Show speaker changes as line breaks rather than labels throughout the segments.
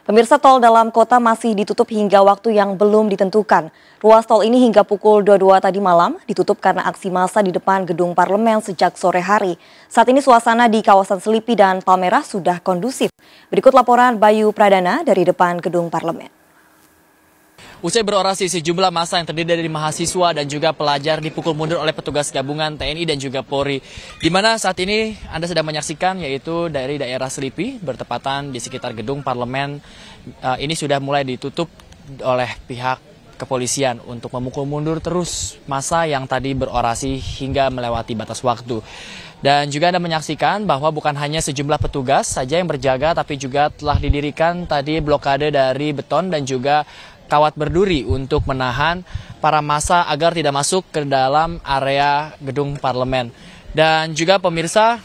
Pemirsa tol dalam kota masih ditutup hingga waktu yang belum ditentukan. Ruas tol ini hingga pukul 22 tadi malam ditutup karena aksi massa di depan gedung parlemen sejak sore hari. Saat ini suasana di kawasan Selipi dan Palmerah sudah kondusif. Berikut laporan Bayu Pradana dari depan gedung parlemen.
Usai berorasi, sejumlah masa yang terdiri dari mahasiswa dan juga pelajar dipukul mundur oleh petugas gabungan TNI dan juga Polri. Di mana saat ini Anda sedang menyaksikan yaitu dari daerah Selipi bertepatan di sekitar gedung parlemen eh, ini sudah mulai ditutup oleh pihak kepolisian untuk memukul mundur terus masa yang tadi berorasi hingga melewati batas waktu. Dan juga Anda menyaksikan bahwa bukan hanya sejumlah petugas saja yang berjaga, tapi juga telah didirikan tadi blokade dari beton dan juga kawat berduri untuk menahan para massa agar tidak masuk ke dalam area gedung parlemen. Dan juga pemirsa,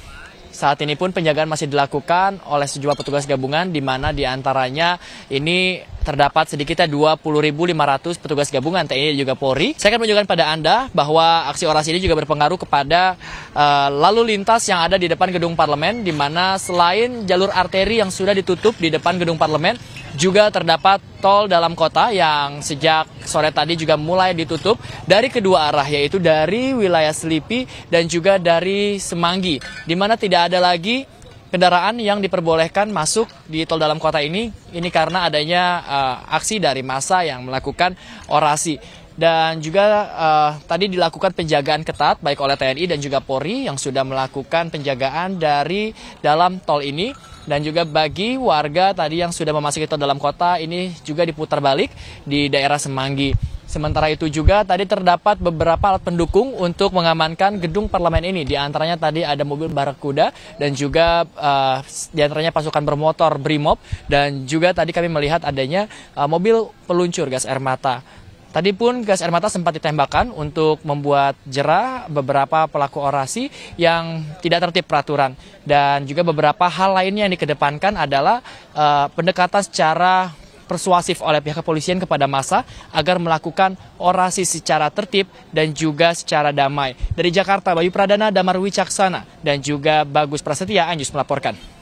saat ini pun penjagaan masih dilakukan oleh sejumlah petugas gabungan di mana diantaranya ini terdapat sedikitnya 20.500 petugas gabungan TNI dan juga Polri. Saya akan menunjukkan pada Anda bahwa aksi orasi ini juga berpengaruh kepada uh, lalu lintas yang ada di depan gedung parlemen di mana selain jalur arteri yang sudah ditutup di depan gedung parlemen juga terdapat tol dalam kota yang sejak sore tadi juga mulai ditutup dari kedua arah yaitu dari wilayah Selipi dan juga dari Semanggi di mana tidak ada lagi kendaraan yang diperbolehkan masuk di tol dalam kota ini ini karena adanya uh, aksi dari massa yang melakukan orasi dan juga uh, tadi dilakukan penjagaan ketat baik oleh TNI dan juga Polri yang sudah melakukan penjagaan dari dalam tol ini dan juga bagi warga tadi yang sudah memasuki tol dalam kota ini juga diputar balik di daerah Semanggi. Sementara itu juga tadi terdapat beberapa alat pendukung untuk mengamankan gedung parlemen ini. Di antaranya tadi ada mobil barakuda dan juga uh, di antaranya pasukan bermotor Brimob dan juga tadi kami melihat adanya uh, mobil peluncur gas air mata. Tadi pun gas air mata sempat ditembakkan untuk membuat jerah beberapa pelaku orasi yang tidak tertib peraturan. Dan juga beberapa hal lainnya yang dikedepankan adalah uh, pendekatan secara persuasif oleh pihak kepolisian kepada massa agar melakukan orasi secara tertib dan juga secara damai. Dari Jakarta, Bayu Pradana, Damar Wicaksana, dan juga Bagus Prasetya, Anjus melaporkan.